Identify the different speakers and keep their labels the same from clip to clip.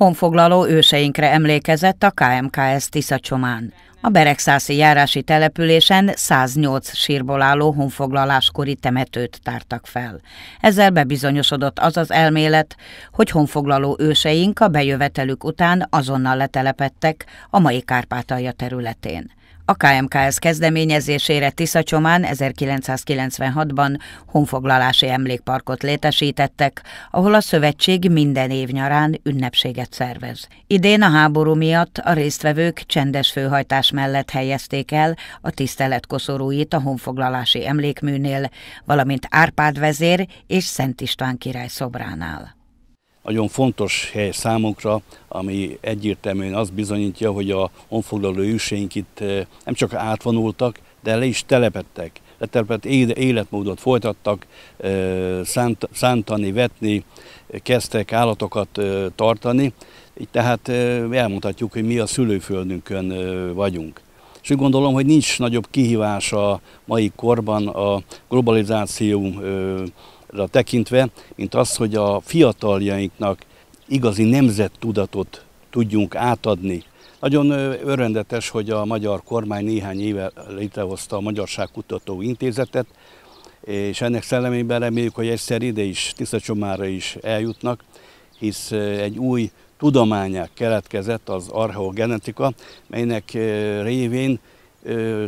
Speaker 1: Honfoglaló őseinkre emlékezett a KMKS Tiszacsomán. A Beregszászi járási településen 108 sírból álló honfoglaláskori temetőt tártak fel. Ezzel bebizonyosodott az az elmélet, hogy honfoglaló őseink a bejövetelük után azonnal letelepedtek a mai Kárpátalja területén. A KMKS kezdeményezésére Tiszacsomán 1996-ban honfoglalási emlékparkot létesítettek, ahol a szövetség minden év nyarán ünnepséget szervez. Idén a háború miatt a résztvevők csendes főhajtás mellett helyezték el a tisztelet koszorúit a honfoglalási emlékműnél, valamint Árpád vezér és Szent István király szobránál.
Speaker 2: Nagyon fontos hely számunkra, ami egyértelműen azt bizonyítja, hogy a honfoglaló őseink itt eh, nem csak átvonultak, de le is telepettek leterpett életmódot folytattak, szánt, szántani, vetni, kezdtek állatokat tartani, így tehát elmondhatjuk, hogy mi a szülőföldünkön vagyunk. És úgy gondolom, hogy nincs nagyobb kihívás a mai korban a globalizációra tekintve, mint az, hogy a fiataljainknak igazi nemzettudatot tudjunk átadni, nagyon örvendetes, hogy a magyar kormány néhány éve létrehozta a Magyarság Kutató Intézetet, és ennek szellemében reméljük, hogy egyszer ide is, Tiszacsomára is eljutnak, hisz egy új tudományák keletkezett, az archeogenetika, melynek révén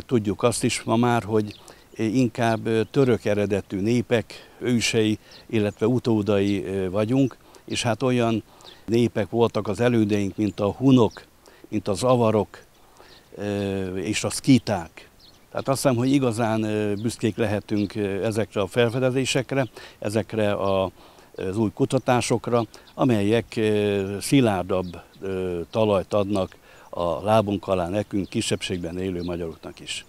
Speaker 2: tudjuk azt is ma már, hogy inkább török eredetű népek, ősei, illetve utódai vagyunk, és hát olyan népek voltak az elődeink, mint a hunok, mint az avarok és a szkíták. Tehát azt hiszem, hogy igazán büszkék lehetünk ezekre a felfedezésekre, ezekre a, az új kutatásokra, amelyek szilárdabb talajt adnak a lábunk alá nekünk, kisebbségben élő magyaroknak is.